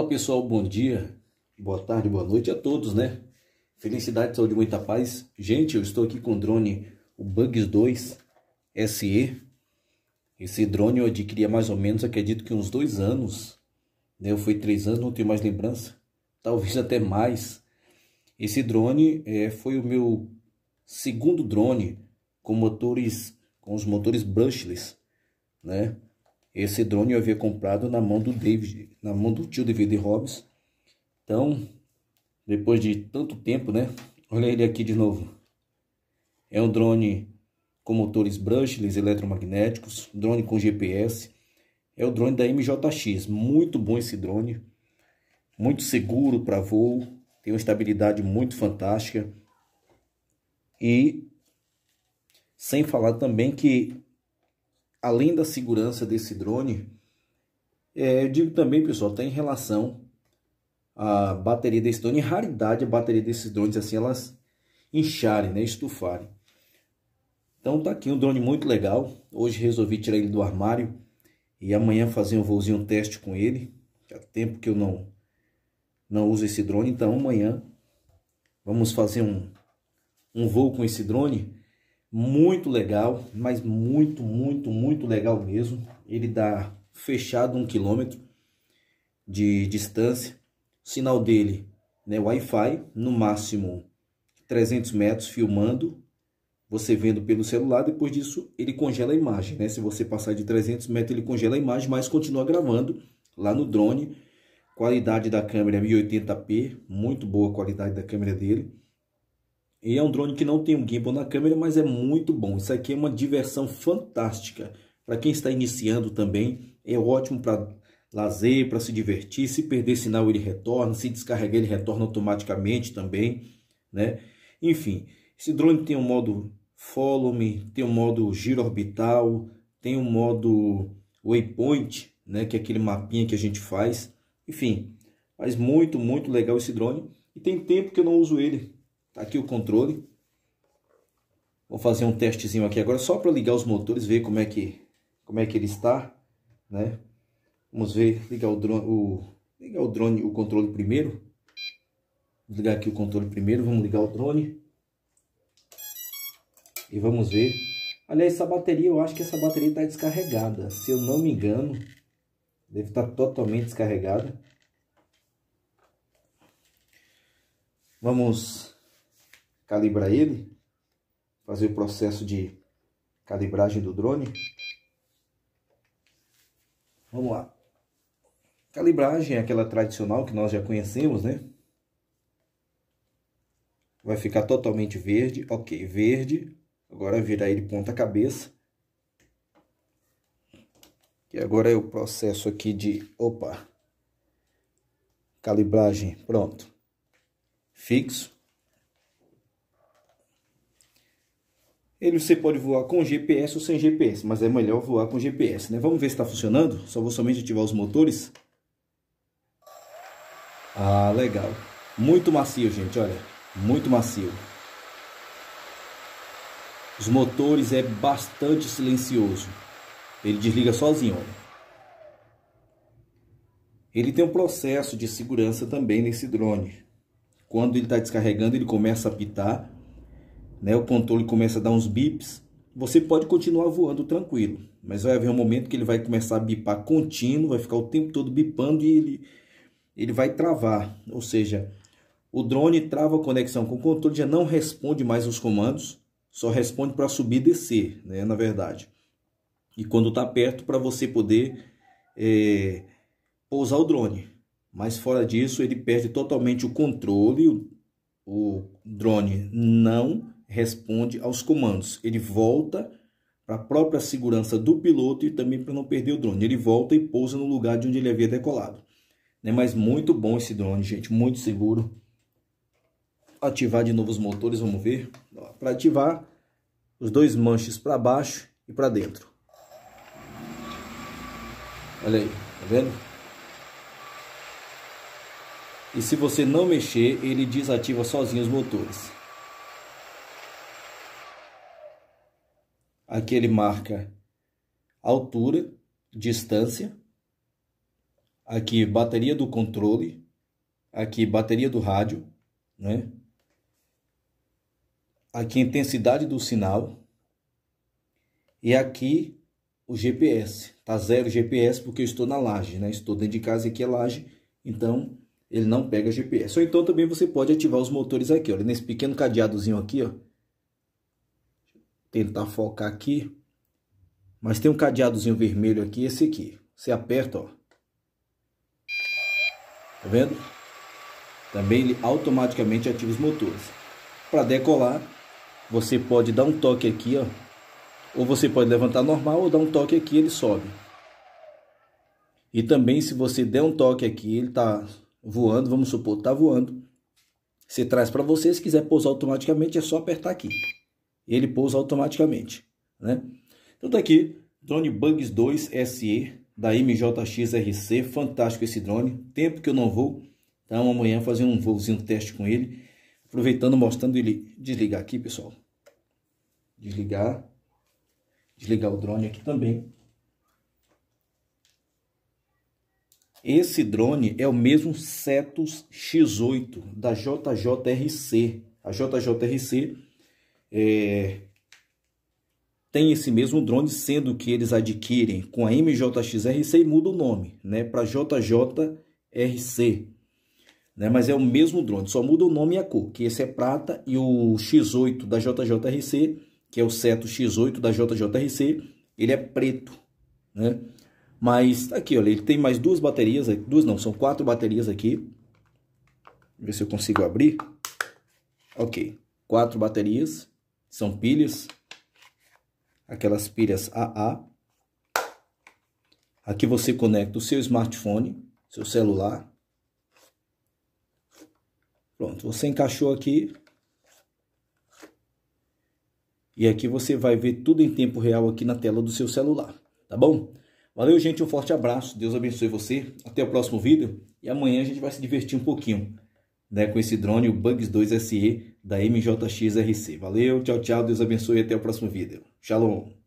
Fala pessoal, bom dia, boa tarde, boa noite a todos, né? Felicidade, saúde, muita paz. Gente, eu estou aqui com o drone, o Bugs 2 SE. Esse drone eu adquiri há mais ou menos, acredito que uns dois anos. Né? Eu fui três anos, não tenho mais lembrança. Talvez até mais. Esse drone é, foi o meu segundo drone com motores, com os motores brushless, né? Esse drone eu havia comprado na mão do David, na mão do tio David Hobbs. Então, depois de tanto tempo, né? Olha ele aqui de novo. É um drone com motores brushless eletromagnéticos, drone com GPS. É o drone da MJX, muito bom esse drone. Muito seguro para voo, tem uma estabilidade muito fantástica. E sem falar também que além da segurança desse drone, é, eu digo também, pessoal, tem tá relação à bateria desse drone, raridade a bateria desses drones, assim, elas incharem, né, estufarem. Então tá aqui um drone muito legal, hoje resolvi tirar ele do armário e amanhã fazer um voozinho um teste com ele, há tempo que eu não, não uso esse drone, então amanhã vamos fazer um, um voo com esse drone, muito legal, mas muito, muito, muito legal mesmo. Ele dá fechado um quilômetro de distância. O sinal dele, né, Wi-Fi, no máximo 300 metros filmando, você vendo pelo celular, depois disso ele congela a imagem, né? Se você passar de 300 metros, ele congela a imagem, mas continua gravando lá no drone. Qualidade da câmera 1080p, muito boa a qualidade da câmera dele. E é um drone que não tem um gimbal na câmera, mas é muito bom. Isso aqui é uma diversão fantástica. Para quem está iniciando também, é ótimo para lazer, para se divertir. Se perder sinal, ele retorna. Se descarregar, ele retorna automaticamente também. Né? Enfim, esse drone tem um modo follow me, tem um modo giro orbital, tem um modo waypoint, né? que é aquele mapinha que a gente faz. Enfim, mas muito, muito legal esse drone. E tem tempo que eu não uso ele Tá aqui o controle. Vou fazer um testezinho aqui agora só para ligar os motores, ver como é que como é que ele está, né? Vamos ver, ligar o drone, o ligar o drone, o controle primeiro. Vou ligar aqui o controle primeiro, vamos ligar o drone. E vamos ver. Aliás, essa bateria, eu acho que essa bateria está descarregada. Se eu não me engano, deve estar tá totalmente descarregada. Vamos calibrar ele, fazer o processo de calibragem do drone. Vamos lá. Calibragem é aquela tradicional que nós já conhecemos, né? Vai ficar totalmente verde, ok, verde. Agora virar ele ponta cabeça. E agora é o processo aqui de, opa, calibragem, pronto. Fixo. Ele você pode voar com GPS ou sem GPS, mas é melhor voar com GPS, né? Vamos ver se está funcionando. Só vou somente ativar os motores. Ah, legal. Muito macio, gente, olha. Muito macio. Os motores é bastante silencioso. Ele desliga sozinho, olha. Ele tem um processo de segurança também nesse drone. Quando ele está descarregando, ele começa a apitar né, o controle começa a dar uns bips, você pode continuar voando tranquilo, mas vai haver um momento que ele vai começar a bipar contínuo, vai ficar o tempo todo bipando e ele, ele vai travar, ou seja, o drone trava a conexão com o controle, já não responde mais os comandos, só responde para subir e descer, né, na verdade. E quando está perto, para você poder é, pousar o drone. Mas fora disso, ele perde totalmente o controle, o, o drone não responde aos comandos. Ele volta para a própria segurança do piloto e também para não perder o drone. Ele volta e pousa no lugar de onde ele havia decolado. Né? Mas muito bom esse drone, gente, muito seguro. Ativar de novo os motores, vamos ver. Para ativar, os dois manches para baixo e para dentro. Olha aí, tá vendo? E se você não mexer, ele desativa sozinho os motores. Aqui ele marca altura, distância. Aqui bateria do controle. Aqui bateria do rádio, né? Aqui intensidade do sinal. E aqui o GPS. Tá zero GPS porque eu estou na laje, né? Estou dentro de casa e aqui é laje, então ele não pega GPS. Ou então também você pode ativar os motores aqui, olha, nesse pequeno cadeadozinho aqui, ó tentar focar aqui. Mas tem um cadeadozinho vermelho aqui, esse aqui. Você aperta, ó. Tá vendo? Também ele automaticamente ativa os motores. Para decolar, você pode dar um toque aqui, ó. Ou você pode levantar normal ou dar um toque aqui, ele sobe. E também se você der um toque aqui, ele tá voando, vamos supor, tá voando. Você traz para você, se quiser pousar automaticamente é só apertar aqui ele pousa automaticamente. Né? Então tá aqui, drone Bugs 2 SE da MJX-RC, fantástico esse drone, tempo que eu não vou, então tá? amanhã fazendo um voozinho teste com ele, aproveitando, mostrando ele, desligar aqui pessoal, desligar, desligar o drone aqui também. Esse drone é o mesmo Cetus X8 da JJRC, a JJRC é, tem esse mesmo drone, sendo que eles adquirem com a MJXRC e muda o nome né, para JJRC. Né, mas é o mesmo drone, só muda o nome e a cor, que esse é prata e o X8 da JJRC, que é o seto X8 da JJRC, ele é preto. Né? Mas aqui, olha, ele tem mais duas baterias, duas não, são quatro baterias aqui. Ver se eu consigo abrir. Ok, quatro baterias são pilhas, aquelas pilhas AA. Aqui você conecta o seu smartphone, seu celular. Pronto, você encaixou aqui. E aqui você vai ver tudo em tempo real aqui na tela do seu celular, tá bom? Valeu, gente, um forte abraço. Deus abençoe você. Até o próximo vídeo e amanhã a gente vai se divertir um pouquinho né, com esse drone, o Bugs 2 SE da MJX-RC. Valeu, tchau, tchau, Deus abençoe e até o próximo vídeo. Shalom!